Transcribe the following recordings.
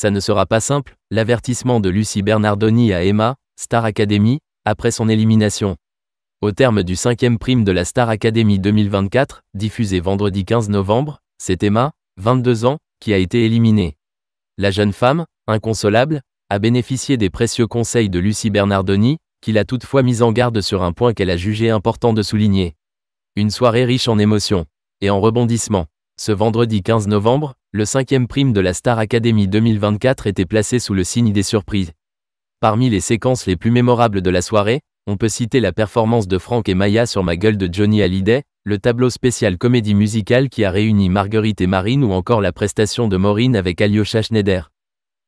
Ça ne sera pas simple, l'avertissement de Lucie Bernardoni à Emma, Star Academy, après son élimination. Au terme du cinquième prime de la Star Academy 2024, diffusé vendredi 15 novembre, c'est Emma, 22 ans, qui a été éliminée. La jeune femme, inconsolable, a bénéficié des précieux conseils de Lucie Bernardoni, qui l'a toutefois mise en garde sur un point qu'elle a jugé important de souligner. Une soirée riche en émotions et en rebondissements. Ce vendredi 15 novembre, le cinquième prime de la Star Academy 2024 était placé sous le signe des surprises. Parmi les séquences les plus mémorables de la soirée, on peut citer la performance de Franck et Maya sur Ma gueule de Johnny Hallyday, le tableau spécial comédie musicale qui a réuni Marguerite et Marine ou encore la prestation de Maureen avec Alyosha Schneider.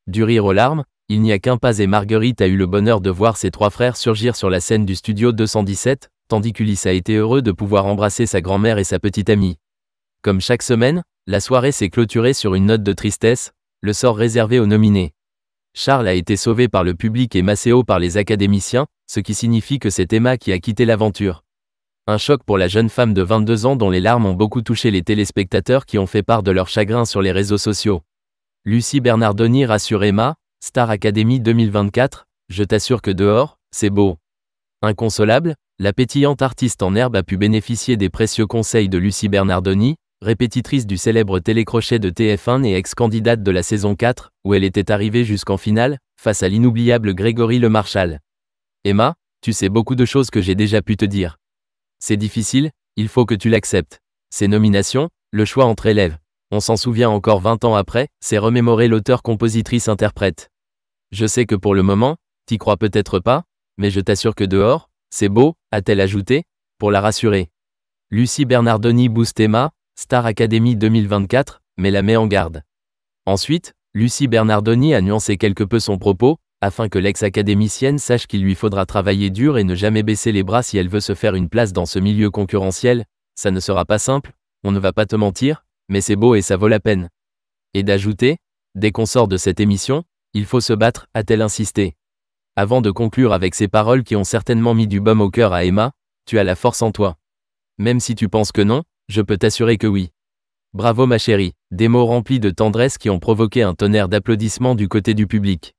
Du rire aux larmes, il n'y a qu'un pas et Marguerite a eu le bonheur de voir ses trois frères surgir sur la scène du studio 217, tandis qu'Ulysse a été heureux de pouvoir embrasser sa grand-mère et sa petite amie. Comme chaque semaine, la soirée s'est clôturée sur une note de tristesse, le sort réservé aux nominés. Charles a été sauvé par le public et Maceo par les académiciens, ce qui signifie que c'est Emma qui a quitté l'aventure. Un choc pour la jeune femme de 22 ans dont les larmes ont beaucoup touché les téléspectateurs qui ont fait part de leur chagrin sur les réseaux sociaux. Lucie Bernardoni rassure Emma, Star Academy 2024, je t'assure que dehors, c'est beau. Inconsolable, la pétillante artiste en herbe a pu bénéficier des précieux conseils de Lucie Bernardoni, répétitrice du célèbre télécrochet de TF1 et ex-candidate de la saison 4, où elle était arrivée jusqu'en finale, face à l'inoubliable Grégory Marchal. Emma, tu sais beaucoup de choses que j'ai déjà pu te dire. C'est difficile, il faut que tu l'acceptes. Ces nominations, le choix entre élèves. On s'en souvient encore 20 ans après, c'est remémorer l'auteur-compositrice-interprète. Je sais que pour le moment, t'y crois peut-être pas, mais je t'assure que dehors, c'est beau, a-t-elle ajouté, pour la rassurer. Lucie Bernardoni booste Emma, Star Academy 2024, mais la met en garde. Ensuite, Lucie Bernardoni a nuancé quelque peu son propos, afin que l'ex-académicienne sache qu'il lui faudra travailler dur et ne jamais baisser les bras si elle veut se faire une place dans ce milieu concurrentiel, ça ne sera pas simple, on ne va pas te mentir, mais c'est beau et ça vaut la peine. Et d'ajouter, dès qu'on sort de cette émission, il faut se battre, a-t-elle insisté. Avant de conclure avec ces paroles qui ont certainement mis du baume au cœur à Emma, tu as la force en toi. Même si tu penses que non, je peux t'assurer que oui. Bravo ma chérie, des mots remplis de tendresse qui ont provoqué un tonnerre d'applaudissements du côté du public.